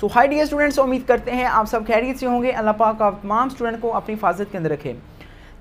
सो high dear students उम्मीद करते हैं आप सब खैरियत से होंगे अल्लाह पाक आप तमाम स्टूडेंट को अपनी हिफाजत के अंदर रखें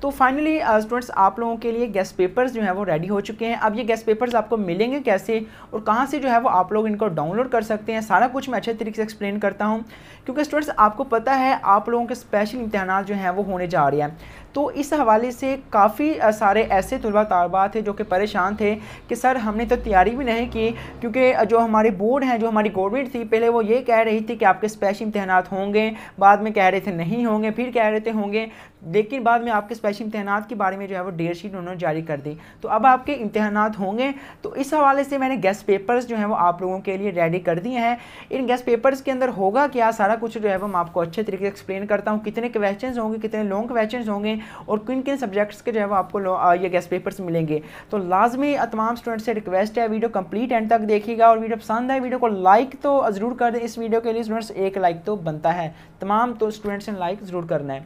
तो फाइनली स्टूडेंट्स uh, आप लोगों के लिए गेस्ट पेपर्स जो है वो रेडी हो चुके हैं अब ये गेस्ट पेपर्स आपको मिलेंगे कैसे और कहाँ से जो है वो आप लोग इनको डाउनलोड कर सकते हैं सारा कुछ मैं अच्छे तरीके से एक्सप्लेन करता हूँ क्योंकि स्टूडेंट्स आपको पता है आप लोगों के स्पेशल इम्तहान जो हैं वो होने जा रहे हैं तो इस हवाले से काफ़ी सारे ऐसे तलबा तलबात थे जो कि परेशान थे कि सर हमने तो तैयारी भी नहीं की क्योंकि जो हमारे बोर्ड हैं जो हमारी गवर्नमेंट थी पहले वो ये कह रही थी कि आपके स्पेशल इम्तहान होंगे बाद में कह रहे थे नहीं होंगे फिर कह रहे थे होंगे लेकिन बाद में आपके स्पेशल इम्तहान के बारे में जो है वो डेट शीट उन्होंने जारी कर दी तो अब आपके इम्तहान होंगे तो इस हवाले से मैंने गेस्ट पेपर्स जो हैं वो आप लोगों के लिए रेडी कर दिए हैं इन गेस्ट पेपर्स के अंदर होगा क्या सारा कुछ जो है वो मैं आपको अच्छे तरीके से एक्सप्लेन करता हूँ कितने क्वेश्चन होंगे कितने लॉन्ग क्वेश्चन होंगे और किन किन सब्जेक्ट्स के जो है वो आपको uh, ये गेस्ट पेपर्स मिलेंगे तो लाजमी तमाम स्टूडेंट से रिक्वेस्ट है वीडियो कंप्लीट एंड तक देखिएगा और वीडियो पसंद आए वीडियो को लाइक तो ज़रूर कर दें इस वीडियो के लिए स्टूडेंट्स एक लाइक तो बनता है तमाम तो स्टूडेंट्स ने लाइक ज़रूर करना है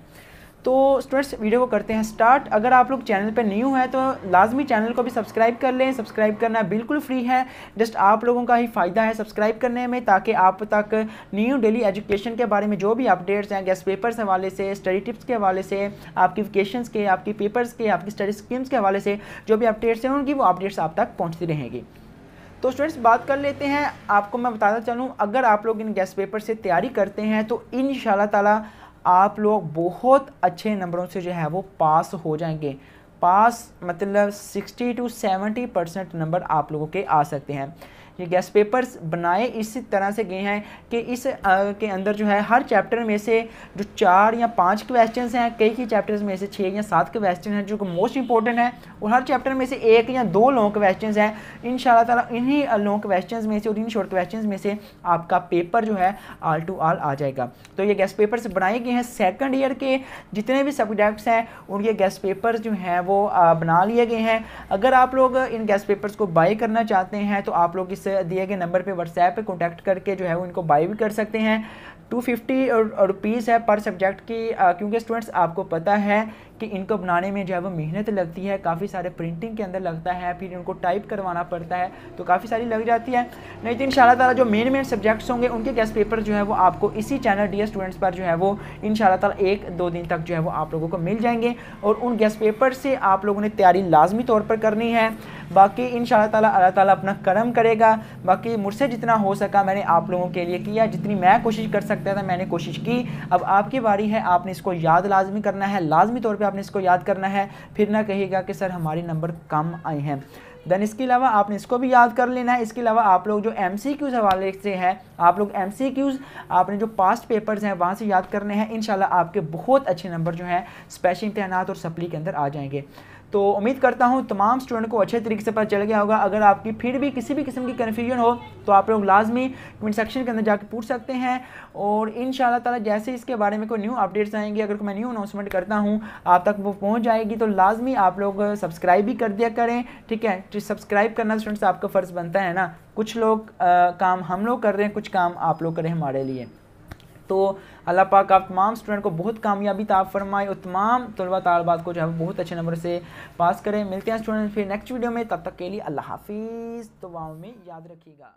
तो स्टूडेंट्स वीडियो को करते हैं स्टार्ट अगर आप लोग चैनल पर न्यू हैं तो लाजमी चैनल को भी सब्सक्राइब कर लें सब्सक्राइब करना बिल्कुल फ्री है जस्ट आप लोगों का ही फ़ायदा है सब्सक्राइब करने में ताकि आप तक न्यू डेली एजुकेशन के बारे में जो भी अपडेट्स हैं गेस्ट पेपर्स के हवाले से स्टडी टिप्स के हवाले से आपकी वेकेशन के आपकी पेपर्स के आपकी स्टडी स्कीम्स के हवाले से जो भी अपडेट्स हैं उनकी वो अपडेट्स आप तक पहुँचती रहेंगी तो स्टूडेंट्स बात कर लेते हैं आपको मैं बताना चलूँ अगर आप लोग इन गेस्ट पेपर से तैयारी करते हैं तो इन ताला आप लोग बहुत अच्छे नंबरों से जो है वो पास हो जाएंगे पास मतलब 60 टू 70 परसेंट नंबर आप लोगों के आ सकते हैं ये गेस्ट पेपर्स बनाए इस तरह से गए हैं कि इस आ, के अंदर जो है हर चैप्टर में से जो चार या पाँच क्वेश्चन हैं कई कई चैप्टर्स में से छः या सात क्वेश्चन हैं जो कि मोस्ट इंपॉर्टेंट है और हर चैप्टर में से एक या दो लॉन्ग क्वेश्चन हैं इन ताला इन्हीं लॉन्ग क्वेश्चन में से और इन शॉर्ट क्वेश्चन में से आपका पेपर जो है आल टू आल आ जाएगा तो ये गेस्ट पेपर्स बनाए गए हैं सेकेंड ईयर के जितने भी सब्जेक्ट्स हैं उनके गेस्ट पेपर्स जो हैं वो बना लिए गए हैं अगर आप लोग इन गेस्ट पेपर्स को बाई करना चाहते हैं तो आप लोग इस दिए गए नंबर पर व्हाट्सएप पर कॉन्टैक्ट करके जो है वो इनको बाई भी कर सकते हैं टू फिफ्टी रुपीज़ है पर सब्जेक्ट की क्योंकि स्टूडेंट्स आपको पता है कि इनको बनाने में जो है वो मेहनत लगती है काफ़ी सारे प्रिंटिंग के अंदर लगता है फिर इनको टाइप करवाना पड़ता है तो काफ़ी सारी लग जाती है नहीं तो इन तला जो मेन मेन सब्जेक्ट्स होंगे उनके गेस्ट पेपर जो है वो आपको इसी चैनल डी स्टूडेंट्स पर जो है वो इन ताला एक दो दिन तक जो है वो आप लोगों को मिल जाएंगे और उन गेस्ट पेपर से आप लोगों ने तैयारी लाजमी तौर पर करनी है बाकी इन ताला अल्लाह ताला अपना कर्म करेगा बाकी मुझसे जितना हो सका मैंने आप लोगों के लिए किया जितनी मैं कोशिश कर सकता था मैंने कोशिश की अब आपकी बारी है आपने इसको याद लाजमी करना है लाजमी तौर पर आपने इसको याद करना है फिर ना कहेगा कि सर हमारे नंबर कम आए हैं देन इसके अलावा आपने इसको भी याद कर लेना है इसके अलावा आप लोग जो एम सी क्यूज़ हवाले से हैं आप लोग एम सी क्यूज़ आपने जो पास्ट पेपर्स हैं वहाँ से याद करने हैं इन आपके बहुत अच्छे नंबर जो हैं स्पेशल इम्तहानात और सप्ली के अंदर आ जाएंगे तो उम्मीद करता हूँ तमाम स्टूडेंट को अच्छे तरीके से पता चल गया होगा अगर आपकी फिर भी किसी भी किस्म की कन्फ्यूजन हो तो आप लोग लाजमी कमेंट सेक्शन के अंदर जाकर पूछ सकते हैं और इन ताला जैसे इसके बारे में कोई न्यू अपडेट्स आएंगे अगर मैं न्यू अनाउंसमेंट करता हूँ आप तक वो पहुँच जाएगी तो लाजमी आप लोग सब्सक्राइब भी कर दिया करें ठीक है तो सब्सक्राइब करना स्टूडेंट्स आपका फ़र्ज़ बनता है ना कुछ लोग आ, काम हम लोग कर रहे हैं कुछ काम आप लोग करें हमारे लिए तो अल्लाह पाक आप तमाम स्टूडेंट को बहुत कामयाबी ताब फरमाए और तमाम तलबा तलबात को जो है बहुत अच्छे नंबर से पास करें मिलते हैं स्टूडेंट फिर नेक्स्ट वीडियो में तब तक के लिए अल्लाह हाफिज़ दुआओं में याद रखिएगा